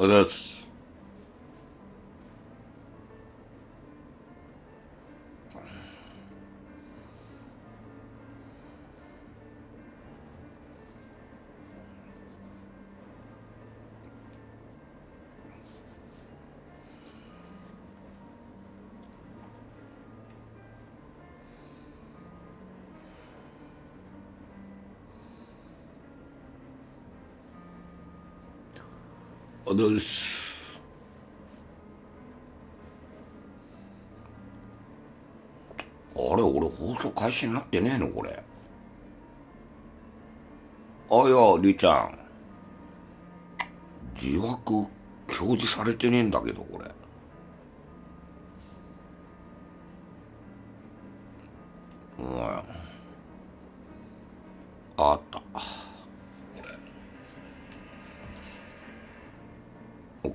Well, that's あどうですあれ俺放送開始になってねえのこれあいやりちゃん字幕表示されてねえんだけどこれうんあった。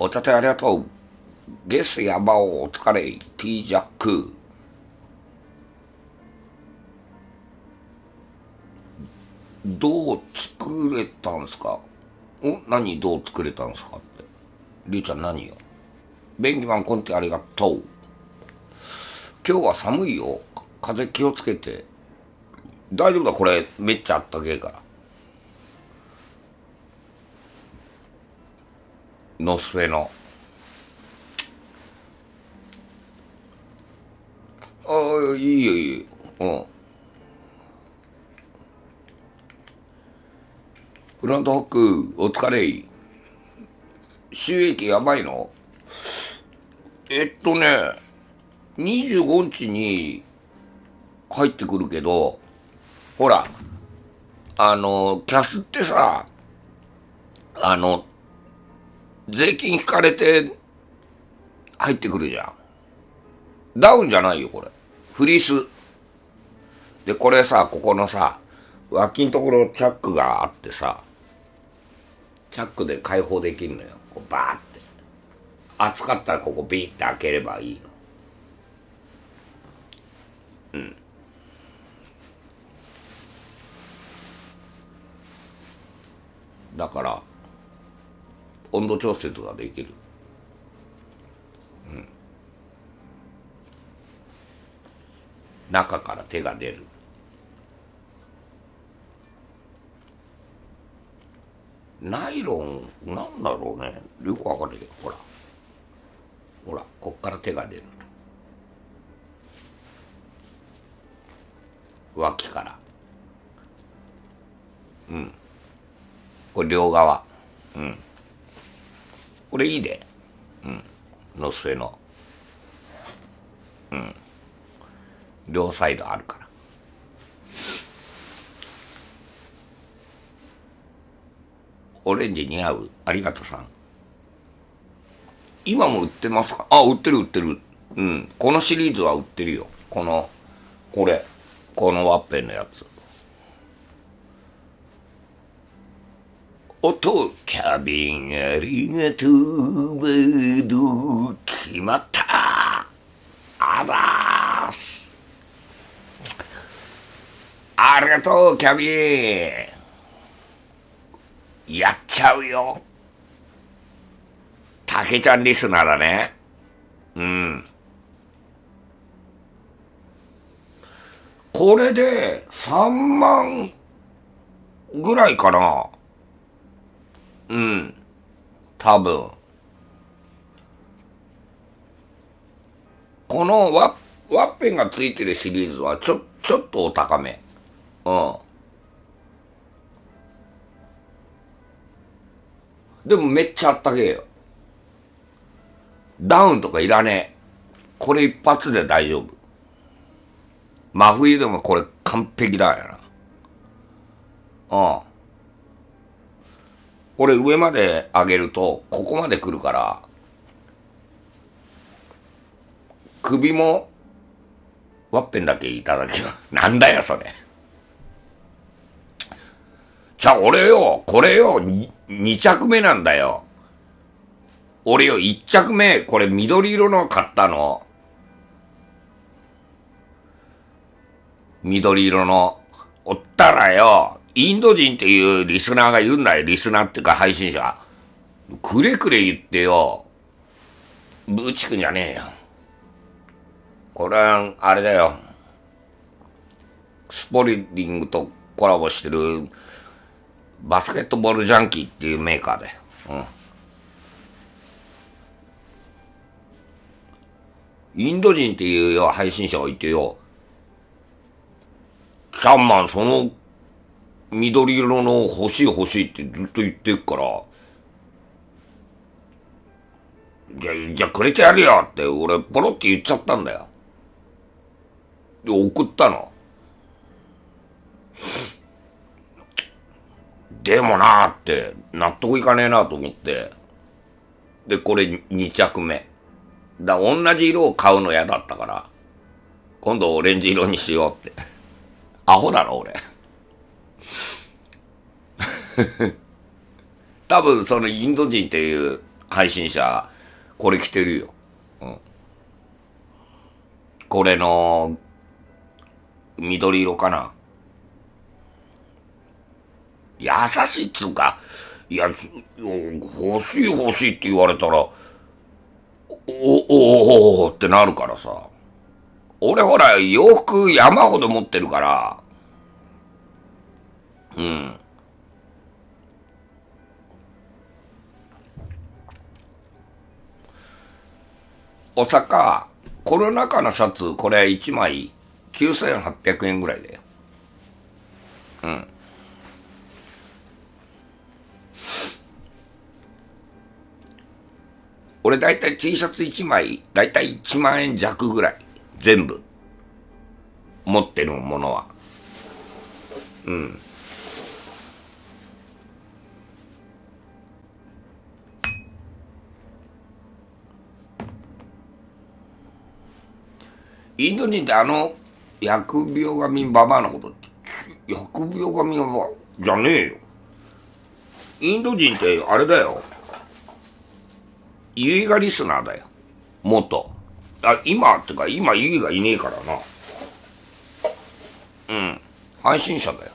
お茶てありがとう。ゲスやばおお疲れ、T ジャック。どう作れたんすかん何どう作れたんすかって。りゅうちゃん何よ。便器マンコンテありがとう。今日は寒いよ。風気をつけて。大丈夫だ、これ。めっちゃあったけえから。ノスフェの。ああ、いいよいいよ。うん。フロントホック、お疲れ。収益やばいのえっとね、25日に入ってくるけど、ほら、あの、キャスってさ、あの、税金引かれて入ってくるじゃん。ダウンじゃないよ、これ。フリース。で、これさ、ここのさ、脇のところチャックがあってさ、チャックで解放できるのよ。こうバーって。熱かったらここビーって開ければいいの。うん。だから、温度調節ができる。うん。中から手が出る。ナイロン、なんだろうね。よくわかるけど、ほら。ほら、こっから手が出る。脇から。うん。これ両側。うん。これいいで。うん。ノスフェの。うん。両サイドあるから。オレンジ似合う。ありがとうさん。今も売ってますかあ、売ってる売ってる。うん。このシリーズは売ってるよ。この、これ。このワッペンのやつ。音キャビンありがとうベド決まったあらすありがとうキャビンやっちゃうよたけちゃんリスナーだねうんこれで3万ぐらいかなうん。多分。このワッ、ワッペンがついてるシリーズはちょ、ちょっとお高め。うん。でもめっちゃあったけえよ。ダウンとかいらねえ。これ一発で大丈夫。真冬でもこれ完璧だよな。うん。俺上まで上げると、ここまで来るから、首も、ワッペンだけいただきます。なんだよ、それ。じゃあ、俺よ、これよ、二着目なんだよ。俺よ、一着目、これ緑色の買ったの。緑色の。おったらよ、インド人っていうリスナーがいるんだよ。リスナーっていうか配信者。くれくれ言ってよ。ブーくんじゃねえよ。これは、あれだよ。スポリディングとコラボしてるバスケットボールジャンキーっていうメーカーだよ。うん。インド人っていうよ、配信者がいてよ。キャンマン、その緑色の欲しい欲しいってずっと言ってるから、じゃ、じゃくれてやるよって俺ポロって言っちゃったんだよ。で、送ったの。でもなーって、納得いかねえなと思って。で、これ2着目。だ、同じ色を買うの嫌だったから、今度オレンジ色にしようって。アホだろ、俺。多分そのインド人っていう配信者、これ着てるよ。うん。これの、緑色かな。優しいっつうか、いや、欲しい欲しいって言われたら、お、お、お、ってなるからさ。俺ほら、洋服山ほど持ってるから、うん。お酒、コロナ禍のシャツ、これ1枚9800円ぐらいだよ。うん。俺大体 T シャツ1枚、大体1万円弱ぐらい。全部。持ってるものは。うん。インド人ってあの、疫病神ババアのことって、疫病神ババアじゃねえよ。インド人って、あれだよ。結がリスナーだよ。元。あ、今、ってか、今、結がいねえからな。うん。配信者だよ。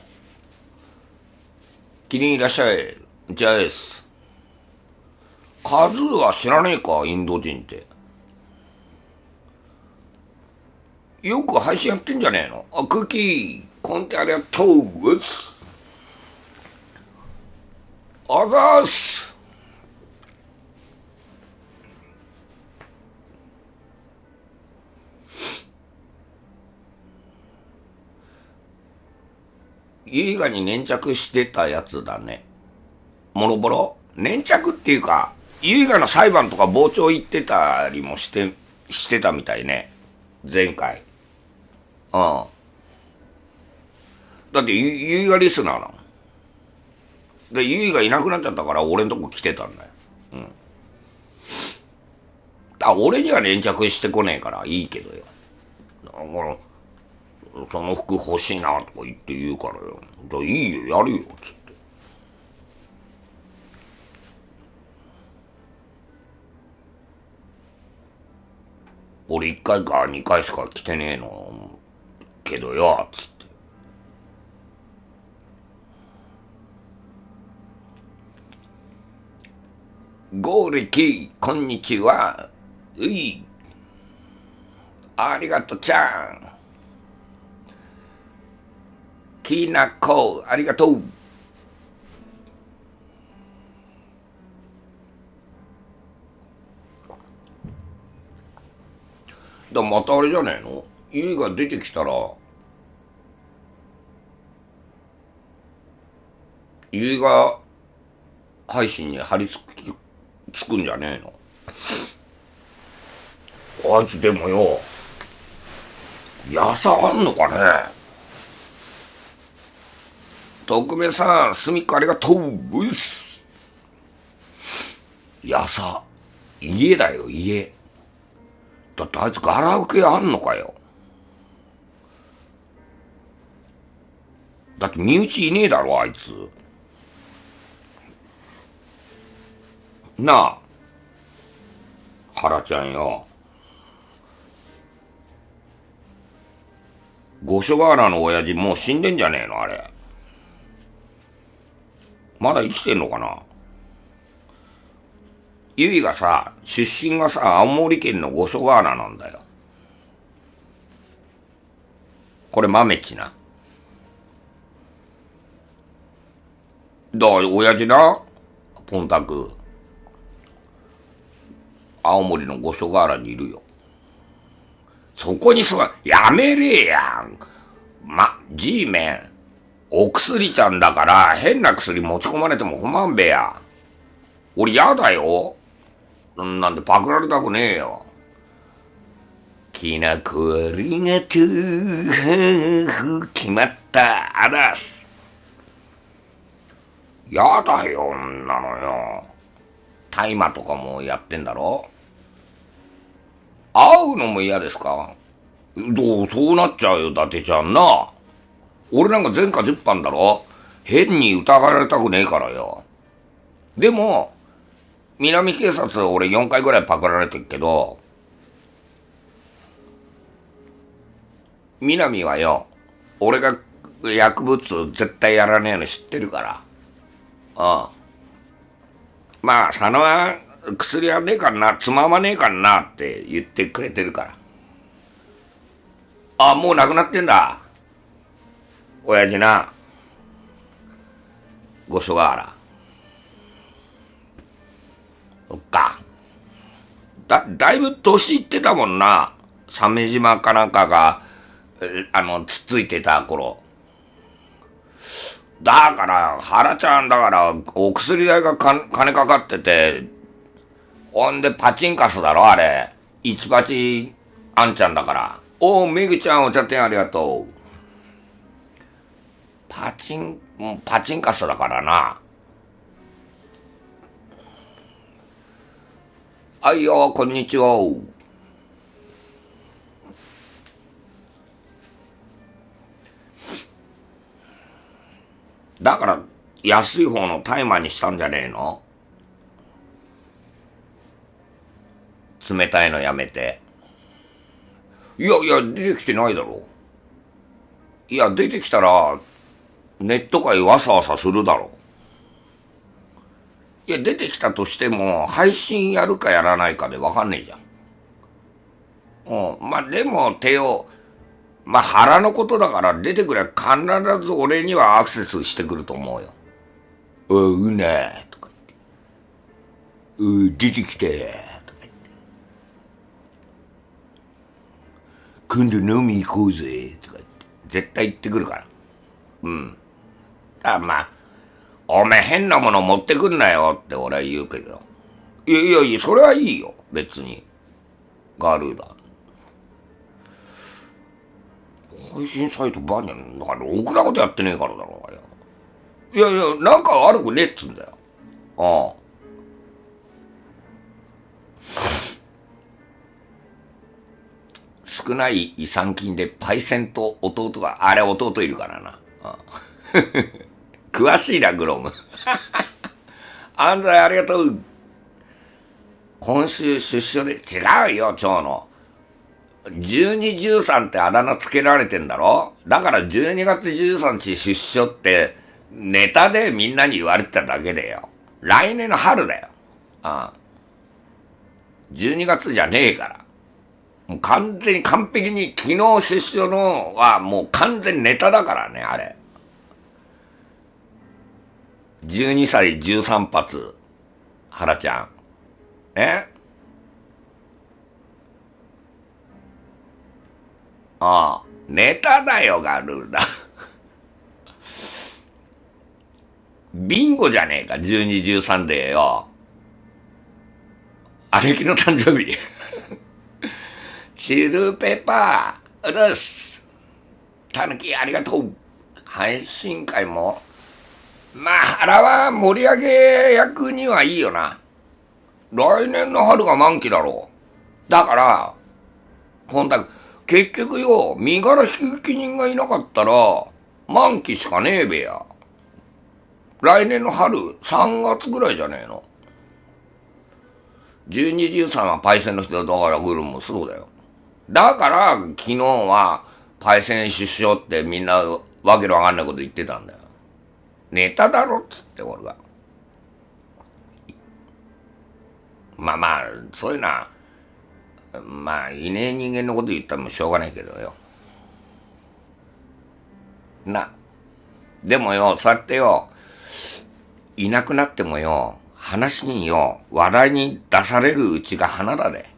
キリンいらっしゃい。ゃあ、です。カズーは知らねえか、インド人って。よく配信やってんじゃねえのあ、クッキー、コンテありがとうごつ。あざーす。映画に粘着してたやつだね。もろぼろ粘着っていうか、優雅な裁判とか傍聴行ってたりもして、してたみたいね。前回。うん。だって、ゆいがリスナーなの。で、ゆいがいなくなっちゃったから、俺んとこ来てたんだよ。うん。あ、俺には連着してこねえから、いいけどよ。だから、その服欲しいな、とか言って言うからよ。いいよ、やるよ、つって。俺1回か2回しか来てねえの。けどよ、つって。ゴーリキー、こんにちは。うい。ありがとちゃん。きなこ、ありがとう。でもまたあれじゃねえの家が出てきたら家が配信に張り付きつくんじゃねえのあいつでもよ、やさあんのかね特命さん、すみっこありがとうブイスやさ、家だよ、家。だってあいつガラウケあんのかよ。だって身内いねえだろ、あいつ。なあ。原ちゃんよ。五所川原の親父もう死んでんじゃねえのあれ。まだ生きてんのかなゆいがさ、出身がさ、青森県の五所川原なんだよ。これ豆地な。だから、親父な、ポンタク、青森の五所川原にいるよ。そこにすごい、やめれやん。ま、G メン、お薬ちゃんだから、変な薬持ち込まれても困んべや。俺やだよ。なんでパクられたくねえよ。きなこありがとう、決 まった、あらす。やだよ、女のよ。大麻とかもやってんだろ会うのも嫌ですかどう、そうなっちゃうよ、伊達ちゃんな。俺なんか前科10班だろ変に疑われたくねえからよ。でも、南警察俺4回ぐらいパクられてるけど、南はよ、俺が薬物絶対やらねえの知ってるから。ああ。まあ、佐野は薬はねえかんな、つままねえかんなって言ってくれてるから。ああ、もう亡くなってんだ。親父な。ごそがあら。そっか。だ、だいぶ年いってたもんな。鮫島かなんかが、あの、つっついてた頃。だから、原ちゃんだから、お薬代がか金かかってて、ほんでパチンカスだろ、あれ。一パチ、あんちゃんだから。おう、めぐちゃん、お茶店ありがとう。パチン、パチンカスだからな。はいよ、こんにちは。だから、安い方の大麻にしたんじゃねえの冷たいのやめて。いやいや、出てきてないだろ。いや、出てきたら、ネット界わさわさするだろ。いや、出てきたとしても、配信やるかやらないかでわかんねえじゃん。うん。まあ、でも、手を、まあ、腹のことだから出てくれ。必ず俺にはアクセスしてくると思うよ。おうねとか言って。う出てきてとか言って。今度飲み行こうぜとか言って。絶対行ってくるから。うん。あ、まあ、おめ変なもの持ってくんなよって俺は言うけど。いやいやいや、それはいいよ。別に。ガルーダ。配信サイトバーニャん。だから、ろくなことやってねえからだろ、あれ。いやいや、なんか悪くねえっつんだよ。ああ。少ない遺産金でパイセンと弟が、あれ弟いるからな。ああ 詳しいな、グロム。安西ありがとう。今週出所で、違うよ、今日の。12、13ってあだ名つけられてんだろだから12月13日出所って、ネタでみんなに言われてただけだよ。来年の春だよ。ああ12月じゃねえから。もう完全に完璧に昨日出所のはもう完全ネタだからね、あれ。12歳13発、原ちゃん。えああ、ネタだよ、ガルーダ。ビンゴじゃねえか、12、13でよ。姉きの誕生日。チルペパー、うるす。たぬき、ありがとう。配信会も。まあ、原は盛り上げ役にはいいよな。来年の春が満期だろう。だから、コンタ結局よ、身柄引き人がいなかったら、満期しかねえべや。来年の春、3月ぐらいじゃねえの。12、13はパイセンの人だからグルもそうだよ。だから、昨日は、パイセン出所ってみんな、わけのわかんないこと言ってたんだよ。ネタだろっつって、俺が。まあまあ、そういうな。まあ、いねえ人間のこと言ったらもしょうがないけどよ。な。でもよ、そうやってよ、いなくなってもよ、話によ、話題に出されるうちが花だで。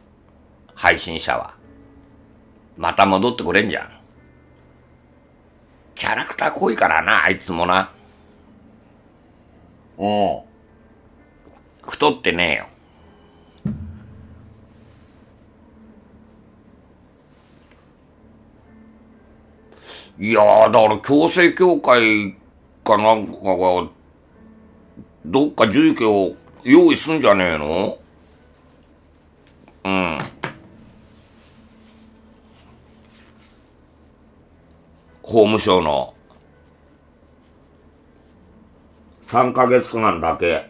配信者は。また戻ってこれんじゃん。キャラクター濃いからな、あいつもな。うん。太ってねえよ。いやだから強制協会かなんかが、どっか住居を用意すんじゃねえのうん。法務省の。3ヶ月間だけ。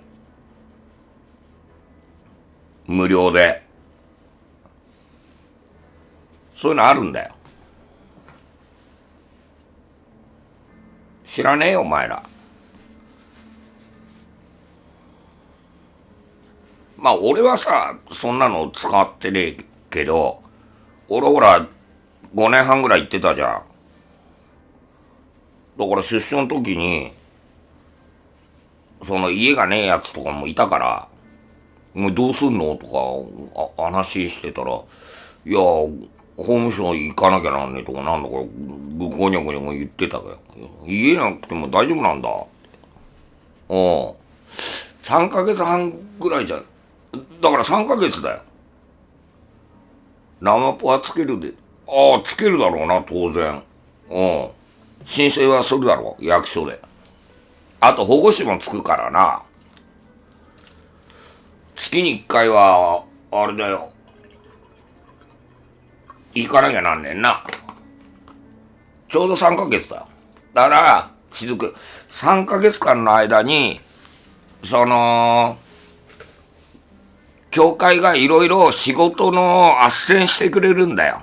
無料で。そういうのあるんだよ。知らねえよ、お前ら。まあ、俺はさ、そんなの使ってねえけど、俺ほら、5年半ぐらい行ってたじゃん。だから出所の時に、その家がねえやつとかもいたから、もうどうすんのとか、話してたら、いや、法務省行かなきゃなんねえとかなんだか、ごにゃごにゃ言ってたけど、言えなくても大丈夫なんだ。おう3ヶ月半ぐらいじゃ、だから3ヶ月だよ。生ポはつけるで、ああ、つけるだろうな、当然。うん。申請はするだろう、役所で。あと保護士もつくからな。月に1回は、あれだよ。行かなきゃなんねんな。ちょうど3ヶ月だよ。だから、く、3ヶ月間の間に、その、教会がいろいろ仕事の斡旋してくれるんだよ。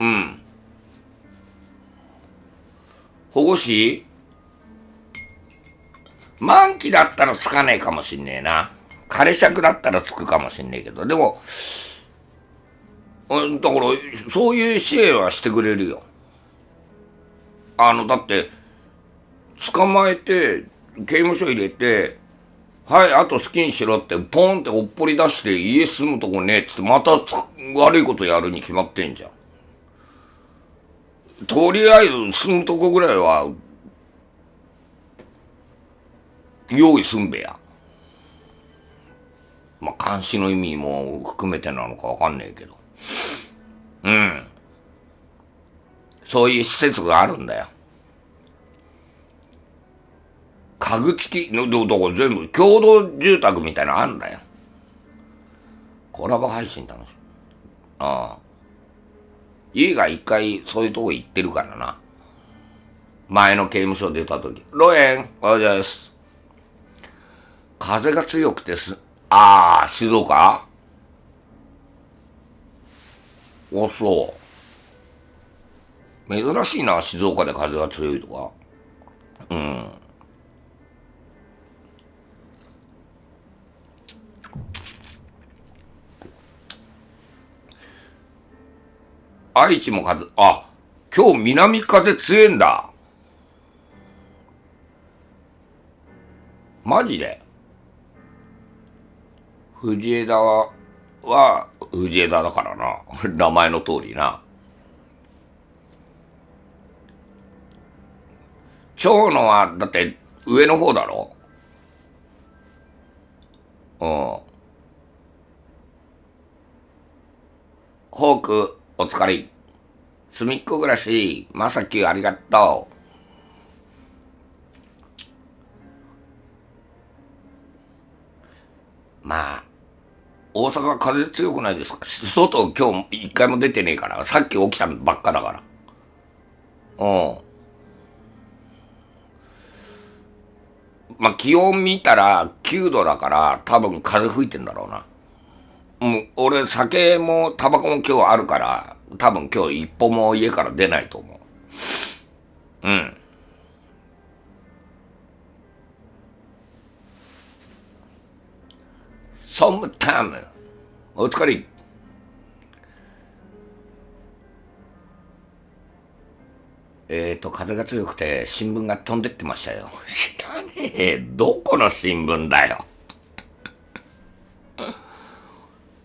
うん。保護士満期だったらつかねえかもしんねえな。彼尺だったらつくかもしんないけど、でも、だから、そういう支援はしてくれるよ。あの、だって、捕まえて、刑務所入れて、はい、あと好きにしろって、ポンっておっぽり出して、家住むとこねえっって、また悪いことやるに決まってんじゃん。とりあえず住むとこぐらいは、用意すんべや。まあ、監視の意味も含めてなのかわかんないけど。うん。そういう施設があるんだよ。家具付きの、ど、どこ全部共同住宅みたいなのあるんだよ。コラボ配信楽しい。ああ。家が一回そういうとこ行ってるからな。前の刑務所出た時。ロエン、おはようございます。風が強くてす、ああ、静岡お、そう。珍しいな、静岡で風が強いとか。うん。愛知も風、あ、今日南風強えんだ。マジで藤枝は、は藤枝だからな。名前の通りな。蝶野は、だって、上の方だろうん。ホーク、お疲れ。すみっこ暮らし、まさきありがとう。まあ、大阪風強くないですか外今日一回も出てねえから。さっき起きたばっかだから。うん。まあ、気温見たら9度だから多分風吹いてんだろうな。もう俺酒もタバコも今日あるから多分今日一歩も家から出ないと思う。うん。s ムタ e お疲れ。えっ、ー、と、風が強くて新聞が飛んでってましたよ。知らねえ。どこの新聞だよ。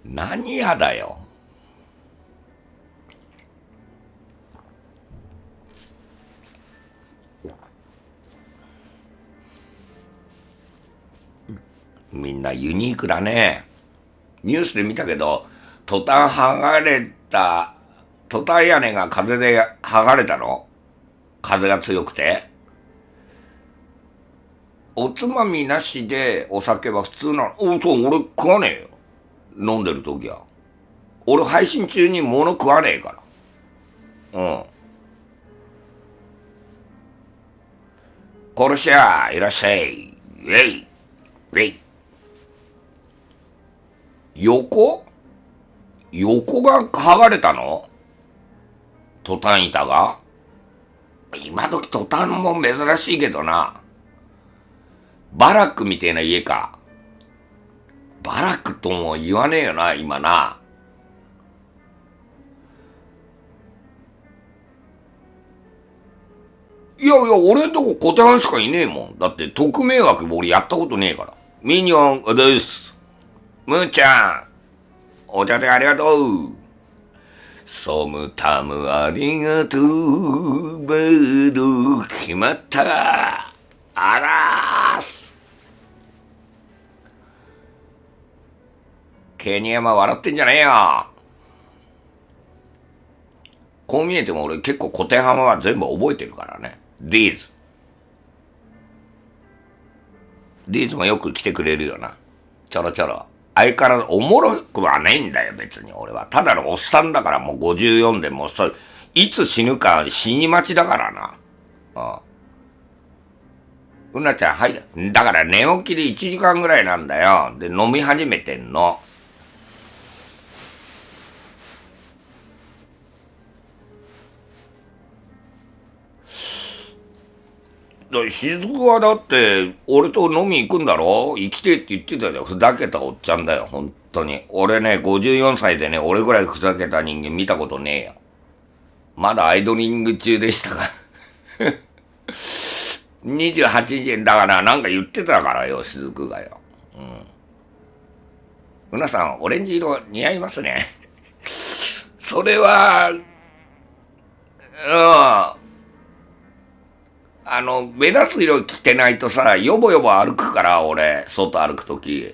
何やだよ。みんなユニークだね。ニュースで見たけど、トタン剥がれた、トタン屋根が風で剥がれたの風が強くて。おつまみなしでお酒は普通なの。ん、そう、俺食わねえよ。飲んでる時は。俺配信中に物食わねえから。うん。殺し屋いらっしゃい。ウェイ。ウェイ。横横が剥がれたのトタン板が今時トタンも珍しいけどな。バラックみたいな家か。バラックとも言わねえよな、今な。いやいや、俺んとこ小手半しかいねえもん。だって、特命枠俺やったことねえから。ミニオン、です。むーちゃん、お茶でありがとう。ソムタムありがとう、ベード、決まった。あらーす。ケニヤマ笑ってんじゃねえよ。こう見えても俺結構古典派は全部覚えてるからね。ディーズ。ディーズもよく来てくれるよな。ちょろちょろ。相変わらずおもろくはないんだよ、別に俺は。ただのおっさんだから、もう54でもうそう、いつ死ぬか死に待ちだからな。うなちゃん、はい。だから寝起きで1時間ぐらいなんだよ。で、飲み始めてんの。だ雫はだって、俺と飲み行くんだろ生きてって言ってたじゃん。ふざけたおっちゃんだよ、本当に。俺ね、54歳でね、俺ぐらいふざけた人間見たことねえよ。まだアイドリング中でしたか28 時、だからなんか言ってたからよ、雫がよ。うん。うなさん、オレンジ色似合いますね。それは、うん。あの、目立つ色着てないとさ、よぼよぼ歩くから、俺、外歩くとき。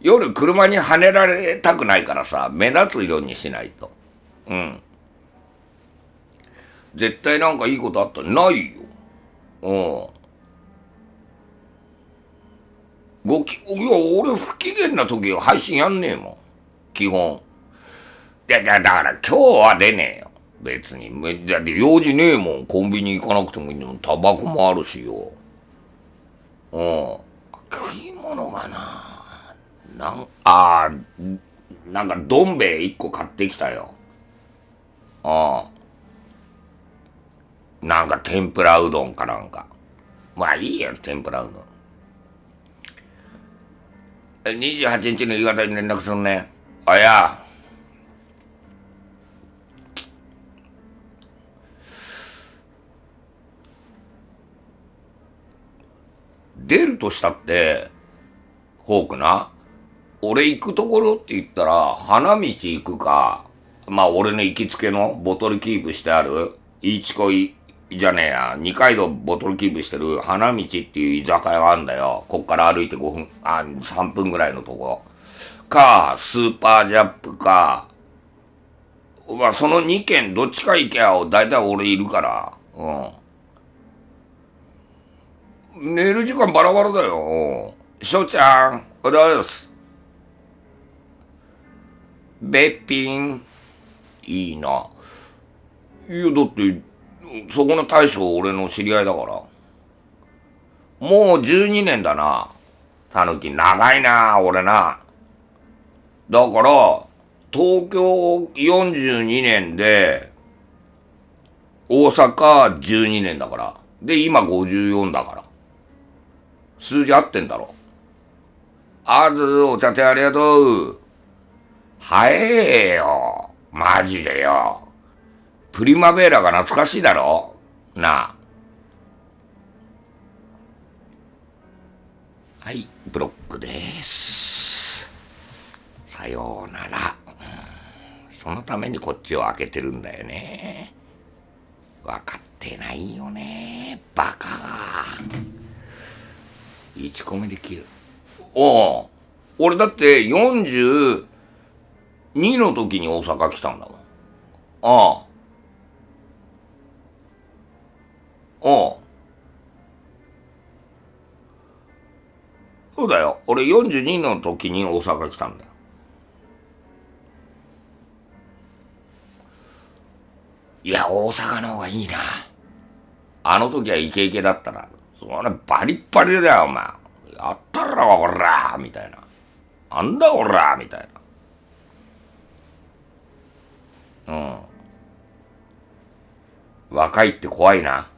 夜車にはねられたくないからさ、目立つ色にしないと。うん。絶対なんかいいことあったないよ。うん。ごき、いや、俺不機嫌な時配信やんねえもん。基本。いや、だから今日は出ねえよ。別に、め、だって用事ねえもん。コンビニ行かなくてもいいのタバコもあるしよ。うん。食い物がな、なん、ああ、なんかどん兵衛一個買ってきたよ。ああ。なんか天ぷらうどんかなんか。まあいいよ、天ぷらうどん。28日の夕方に連絡するね。あや。出るとしたって、ホークな、俺行くところって言ったら、花道行くか、まあ俺の行きつけのボトルキープしてある、いちこい、じゃねえや、二階堂ボトルキープしてる花道っていう居酒屋があるんだよ。こっから歩いて5分、あ、3分ぐらいのとこ。か、スーパージャップか、まあその2軒どっちか行けば大体俺いるから、うん。寝る時間バラバラだよ。翔ちゃん、おはよす。べっぴん。いいな。いや、だって、そこの大将俺の知り合いだから。もう12年だな。たぬき長いな、俺な。だから、東京42年で、大阪12年だから。で、今54だから。数字合ってんだろ。あず、お茶手ありがとう。早えよ。マジでよ。プリマベーラが懐かしいだろなあ。はい、ブロックです。さようなら。そのためにこっちを開けてるんだよね。分かってないよね。バカが。1個目で切る。ああ。俺だって42の時に大阪来たんだもん。ああ。あそうだよ。俺42の時に大阪来たんだよ。いや、大阪の方がいいな。あの時はイケイケだったな。それバリッバリだよ、お前。やったら、おらみたいな。あんだ、おらみたいな。うん。若いって怖いな。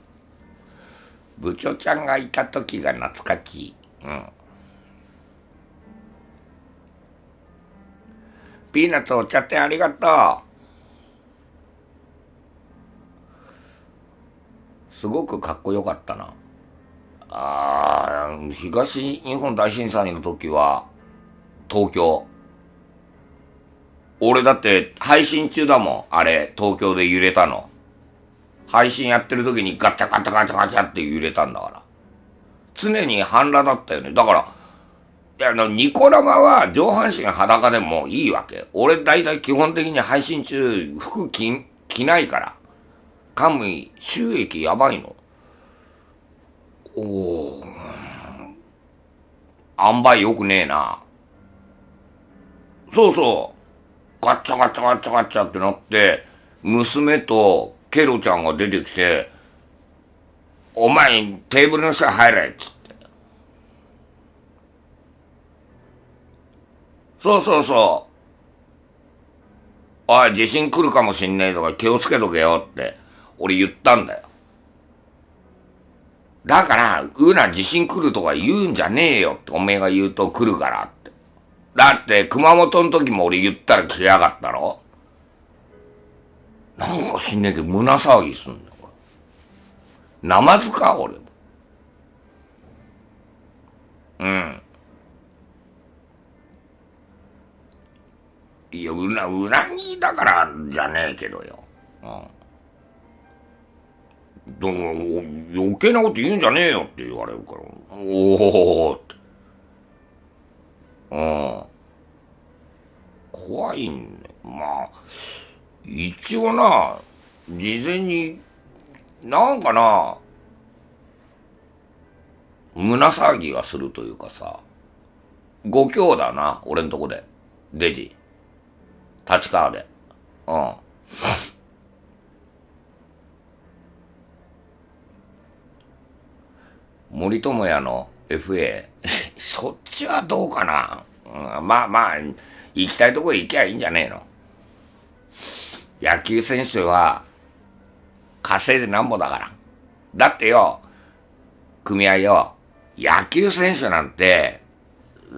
部長ちゃんがいた時が懐かしい。うん。ピーナッツお茶店ありがとう。すごくかっこよかったな。ああ、東日本大震災の時は、東京。俺だって配信中だもん。あれ、東京で揺れたの。配信やってる時にガチャガチャガチャガチャって揺れたんだから。常に半裸だったよね。だから、あの、ニコ生は上半身裸でもいいわけ。俺大体基本的に配信中服着、着ないから。カムイ、収益やばいの。おおあんばいよくねえな。そうそう。ガッチャガッチャガッチャガッチャってなって、娘とケロちゃんが出てきて、お前テーブルの下入れっつって。そうそうそう。おい、地震来るかもしんねえとか気をつけとけよって、俺言ったんだよ。だから、うな地震来るとか言うんじゃねえよっておめえが言うと来るからって。だって、熊本の時も俺言ったら来やがったろなんか死んねえけど胸騒ぎすんだ、これ。ナマズか、俺。うん。いや、うな、うなぎだからじゃねえけどよ。うん。どか余計なこと言うんじゃねえよって言われるから、おおって。うん。怖いんだ、ね、まあ、一応な、事前に、なんかな、胸騒ぎがするというかさ、五強だな、俺んとこで。デジ。立川で。うん。森友哉の FA、そっちはどうかな、うん、まあまあ、行きたいとこ行きゃいいんじゃねえの。野球選手は、稼いでなんぼだから。だってよ、組合よ、野球選手なんて、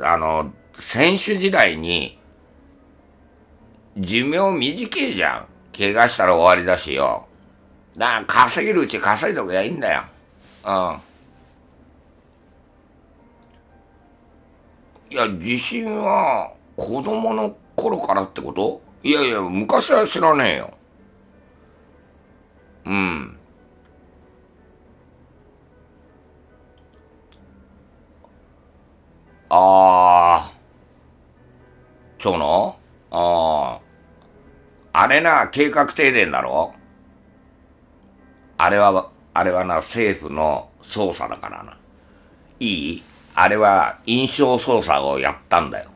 あの、選手時代に、寿命短いじゃん。怪我したら終わりだしよ。だから稼げるうち稼いときやいいんだよ。うん。いや、地震は、子供の頃からってこといやいや、昔は知らねえよ。うん。ああ。蝶日のああ。あれな、計画停電だろあれは、あれはな、政府の捜査だからな。いいあれは印象操作をやったんだよ。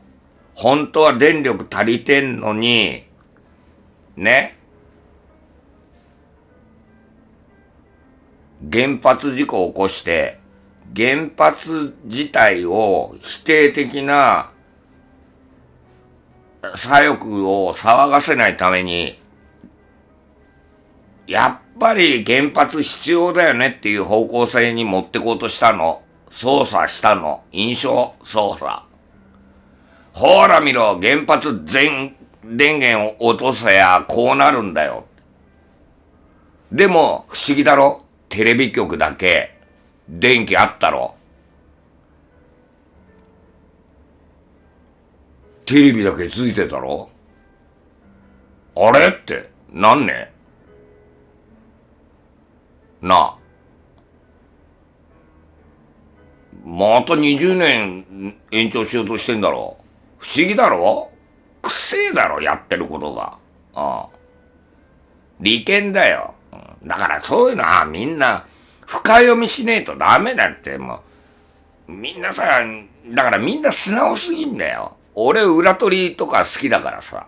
本当は電力足りてんのに、ね。原発事故を起こして、原発自体を否定的な左翼を騒がせないために、やっぱり原発必要だよねっていう方向性に持ってこうとしたの。操作したの印象操作。ほら見ろ、原発全電源を落とせや、こうなるんだよ。でも、不思議だろテレビ局だけ、電気あったろテレビだけついてたろあれって、なんねなあ。また20年延長しようとしてんだろ不思議だろくせえだろ、やってることが。ああ。利権だよ。だからそういうのはみんな深読みしねえとダメだってもう。みんなさ、だからみんな素直すぎんだよ。俺裏取りとか好きだからさ。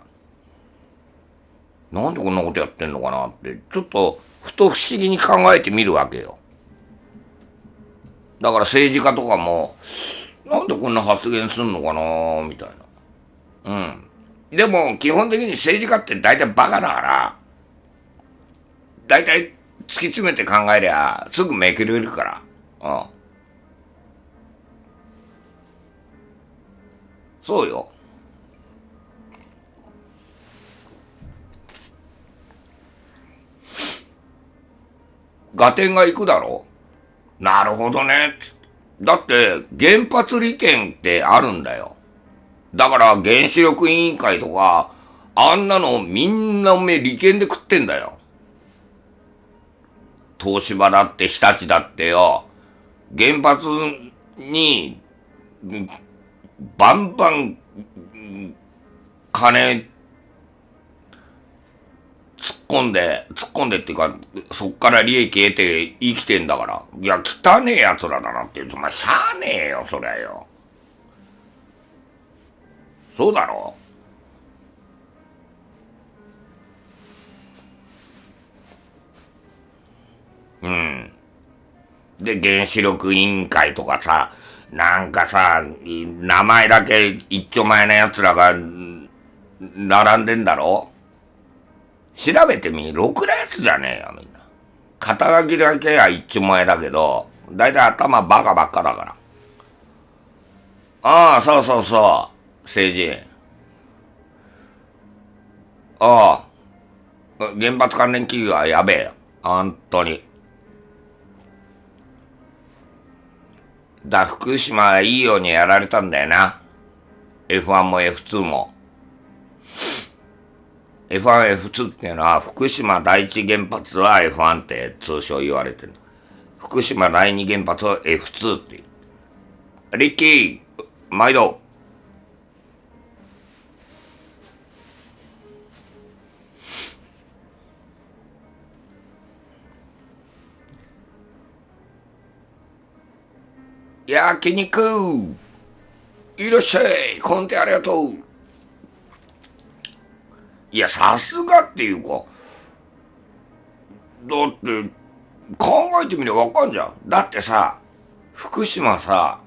なんでこんなことやってんのかなって、ちょっとふと不思議に考えてみるわけよ。だから政治家とかも、なんでこんな発言すんのかなみたいな。うん。でも、基本的に政治家って大体バカだから、大体突き詰めて考えりゃ、すぐめくれるから。うん。そうよ。合点がいくだろなるほどね。だって、原発利権ってあるんだよ。だから、原子力委員会とか、あんなのみんなおめえ利権で食ってんだよ。東芝だって日立だってよ、原発に、バンバン金突っ込んで、突っ込んでっていうか、そっから利益得て生きてんだから。いや、汚ねえ奴らだなって言うと、まあ、しゃあねえよ、そりゃよ。そうだろうん。で、原子力委員会とかさ、なんかさ、名前だけ一丁前の奴らが、並んでんだろ調べてみ、ろくなやつじゃねえよ、みんな。肩書きだけは一丁前だけど、だいたい頭バカばっかだから。ああ、そうそうそう、政人。ああ、原発関連企業はやべえよ。本当に。だ、福島はいいようにやられたんだよな。F1 も F2 も。F1F2 っていうのは、福島第一原発は F1 って通称言われてる。福島第二原発は F2 っていう。リッキー、毎度。焼肉いらっしゃいコンテありがとういや、さすがっていうか、だって、考えてみればわかんじゃん。だってさ、福島さ、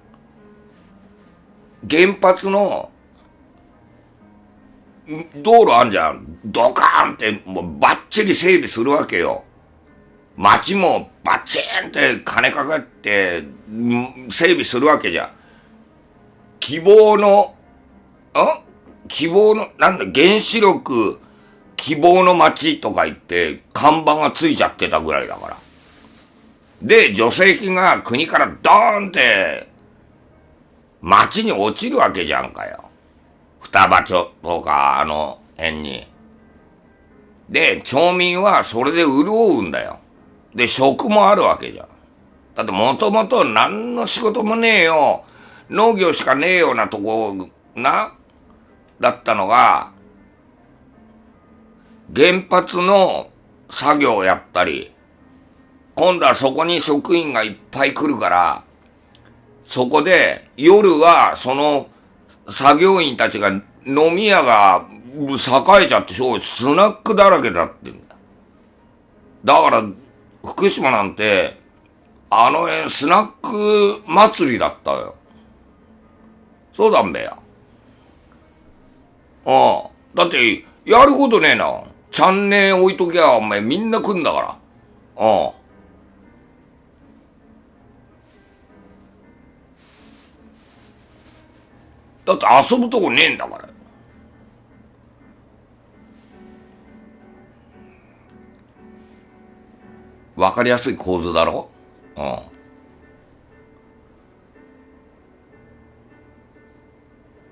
原発の道路あんじゃん。ドカーンってもうバッチリ整備するわけよ。街もバチーンって金かかって整備するわけじゃん。希望の、ん希望の、なんだ、原子力、希望の街とか言って、看板がついちゃってたぐらいだから。で、助成金が国からドーンって、街に落ちるわけじゃんかよ。双葉町とか、あの辺に。で、町民はそれで潤うんだよ。で、職もあるわけじゃん。だってもともと何の仕事もねえよ。農業しかねえようなとこ、な、だったのが、原発の作業をやったり、今度はそこに職員がいっぱい来るから、そこで夜はその作業員たちが飲み屋が栄えちゃってスナックだらけだってんだ。だから福島なんてあの辺スナック祭りだったよ。そうだんべや。ああ。だって、やることねえな。チャンネル置いときゃ、お前みんな来んだから。ああ。だって遊ぶとこねえんだから。わかりやすい構図だろうん。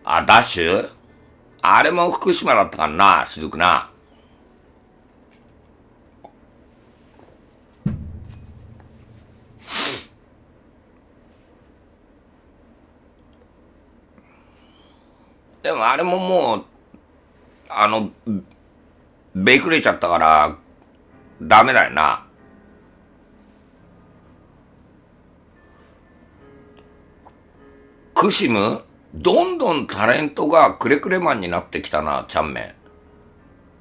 あ、ダッシュあれも福島だったかな、雫な。でもあれももう、あの、べくれちゃったから、ダメだよな。クシムどんどんタレントがくれくれマンになってきたな、ちゃんめん。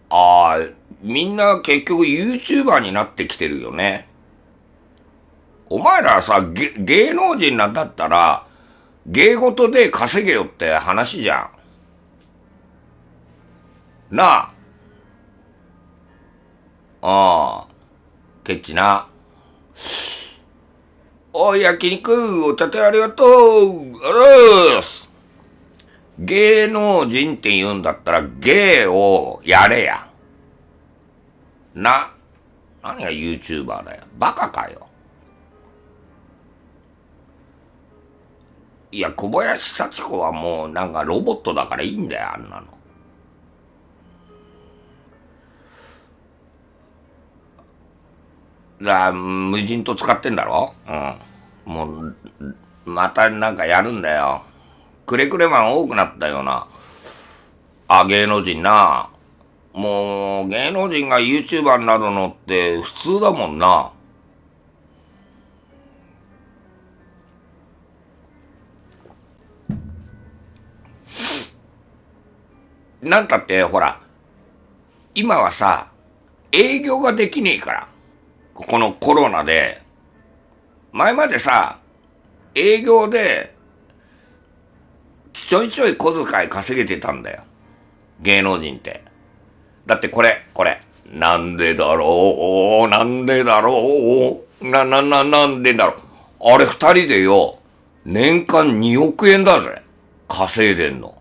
ああ、みんな結局 YouTuber になってきてるよね。お前らさ、芸能人なんだったら、芸事で稼げよって話じゃん。なあ。ああ、ケチな。お、焼肉、お茶てありがとう、あらーす。芸能人って言うんだったら芸をやれや。な。何が YouTuber だよ。バカかよ。いや、小林幸子はもうなんかロボットだからいいんだよ、あんなの。だ無人島使ってんだろうん。もう、またなんかやるんだよ。くれくれマン多くなったよな。あ、芸能人な。もう、芸能人が YouTuber になるのって普通だもんな。なんたって、ほら、今はさ、営業ができねえから。このコロナで。前までさ、営業でちょいちょい小遣い稼げてたんだよ。芸能人って。だってこれ、これ。なんでだろうなんでだろうな、な、な、なんでだろうあれ二人でよ、年間2億円だぜ。稼いでんの。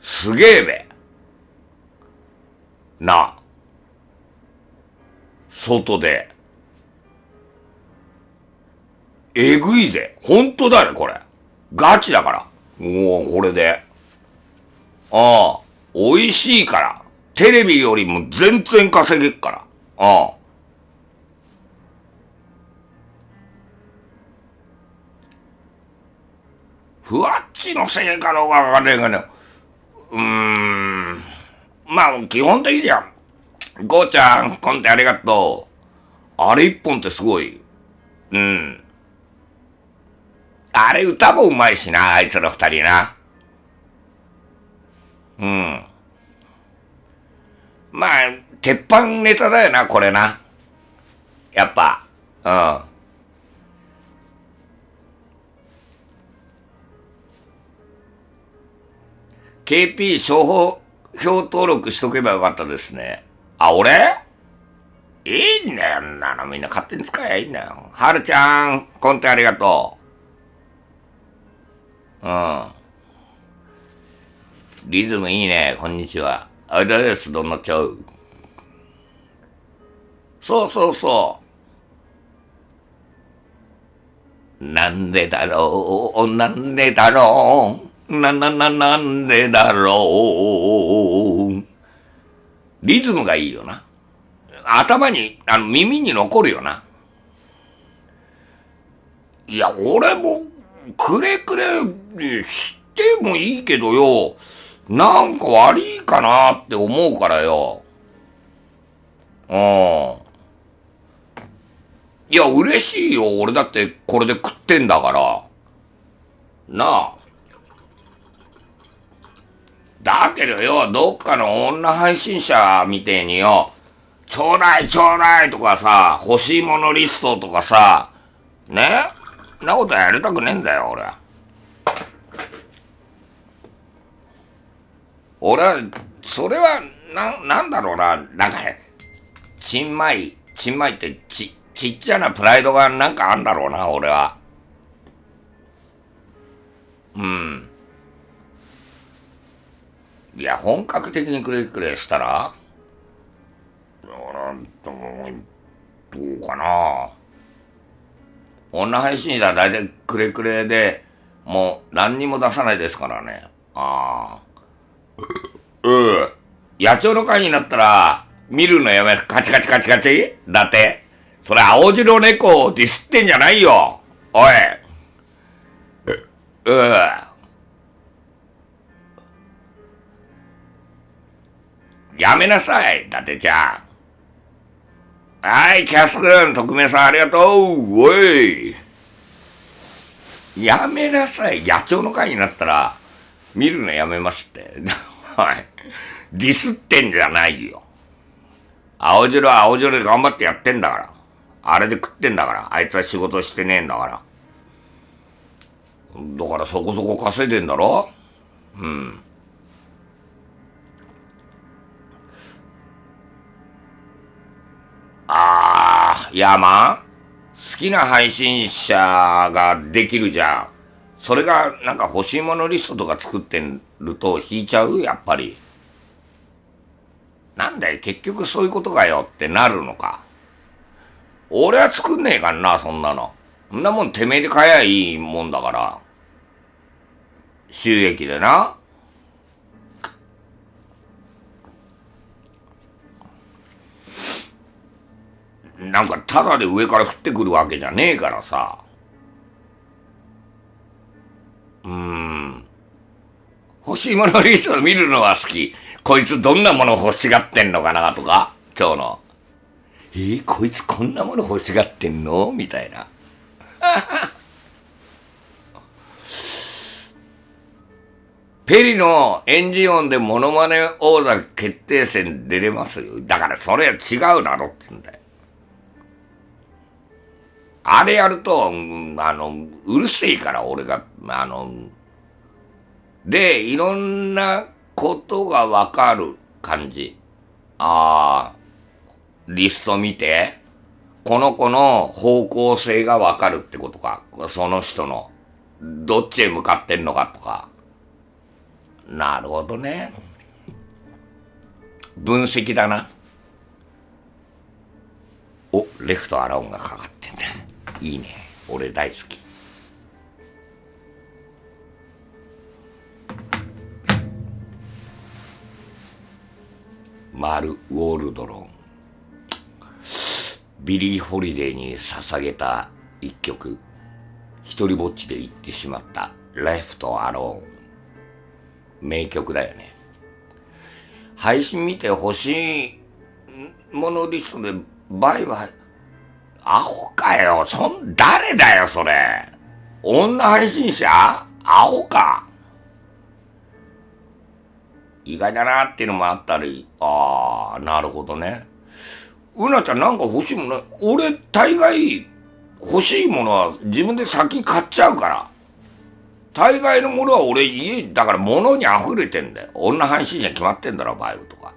すげえべ。な。外で。えぐいぜ。ほんとだよ、これ。ガチだから。もうこれで。ああ、美味しいから。テレビよりも全然稼げっから。ああ。ふわっちのせいかどうかわかんないけど、うーん。まあ、基本的には、ゴーちゃん、コンテありがとう。あれ一本ってすごい。うん。あれ歌もうまいしな、あいつら二人な。うん。まあ、鉄板ネタだよな、これな。やっぱ、うん。KP 商法表登録しとけばよかったですね。あ、俺いいんだよ、なの。みんな勝手に使えばいいんだよ。はるちゃん、コンテありがとう。うん。リズムいいね、こんにちは。あれです、どんなちゃう。そうそうそう。なんでだろう、なんでだろう、な、な、な、なんでだろう。リズムがいいよな。頭に、あの、耳に残るよな。いや、俺もくれくれしてもいいけどよ、なんか悪いかなって思うからよ。うん。いや、嬉しいよ。俺だってこれで食ってんだから。なあ。だけどよ、どっかの女配信者みてえによ、ちょうだいちょうだいとかさ、欲しいものリストとかさ、ねなことやりたくねえんだよ、俺。俺は、それは、な、なんだろうな、なんかね、ちんまい、ちんまいって、ち、ちっちゃなプライドがなんかあんだろうな、俺は。うん。いや、本格的にクレクレしたら、どうかな女配信者は大体くれくれで、もう何にも出さないですからね。ああ。うん。野鳥の会になったら、見るのやめ、カチカチカチカチだって。それ青白猫をディスってんじゃないよ。おい。う、うん。やめなさい、伊達ちゃん。はい、キャス君、特命さんありがとうおいやめなさい。野鳥の会になったら、見るのやめますって。は い。ディスってんじゃないよ。青白は青白で頑張ってやってんだから。あれで食ってんだから。あいつは仕事してねえんだから。だからそこそこ稼いでんだろうん。山好きな配信者ができるじゃん。それがなんか欲しいものリストとか作ってると引いちゃうやっぱり。なんだよ、結局そういうことかよってなるのか。俺は作んねえからな、そんなの。そんなもんてめえで買えばいいもんだから。収益でな。なんかただで上から降ってくるわけじゃねえからさ。うーん。欲しいものリスト見るのは好き。こいつどんなもの欲しがってんのかなとか、今日の。えー、こいつこんなもの欲しがってんのみたいな。ペリのエンジン音でモノマネ王座決定戦出れますよ。だからそれは違うだろっつんだよ。あれやると、あの、うるせえから、俺が、あの、で、いろんなことがわかる感じ。ああ、リスト見て、この子の方向性がわかるってことか。その人の、どっちへ向かってんのかとか。なるほどね。分析だな。お、レフトアラウンがかかってんだ。いいね俺大好きマル・ウォルドロンビリー・ホリデーに捧げた一曲一人ぼっちで行ってしまった「Left Alone」名曲だよね配信見て欲しいものリストでバイバイアホかよ。そん、誰だよ、それ。女配信者アホか。意外だなっていうのもあったり。あー、なるほどね。うなちゃんなんか欲しいもの、俺、大概、欲しいものは自分で先買っちゃうから。大概のものは俺家、だから物に溢れてんだよ。女配信者決まってんだろ、バイブとか。